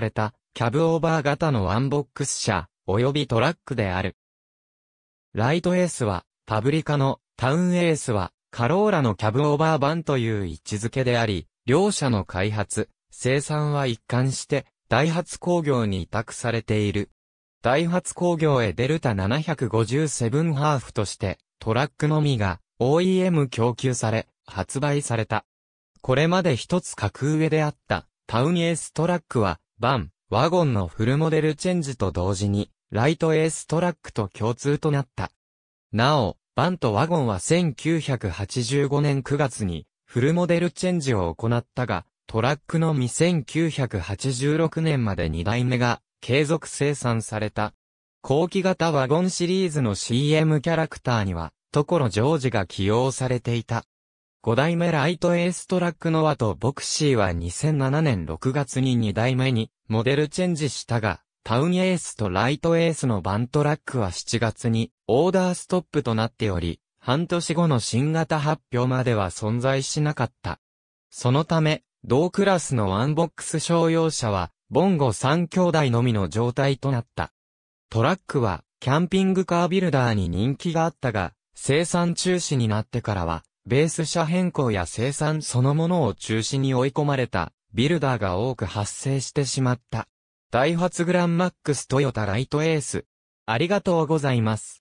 された、キャブオーバー型のワンボックス車、及びトラックである。ライトエースは、パブリカの、タウンエースは、カローラのキャブオーバー版という位置づけであり、両社の開発、生産は一貫して、ダイハツ工業に委託されている。ダイハツ工業へデルタ757ハーフとして、トラックのみが OEM 供給され、発売された。これまで一つ格上であったタウンエーストラックはバン、ワゴンのフルモデルチェンジと同時に、ライトエーストラックと共通となった。なお、バンとワゴンは1985年9月に、フルモデルチェンジを行ったが、トラックのみ1986年まで2代目が継続生産された。後期型ワゴンシリーズの CM キャラクターには、ところジョージが起用されていた。5代目ライトエーストラックの後、ボクシーは2007年6月に2代目にモデルチェンジしたが、タウンエースとライトエースのバントラックは7月にオーダーストップとなっており、半年後の新型発表までは存在しなかった。そのため、同クラスのワンボックス商用車は、ボンゴ3兄弟のみの状態となった。トラックは、キャンピングカービルダーに人気があったが、生産中止になってからは、ベース車変更や生産そのものを中止に追い込まれた、ビルダーが多く発生してしまった。ダイハツグランマックストヨタライトエース。ありがとうございます。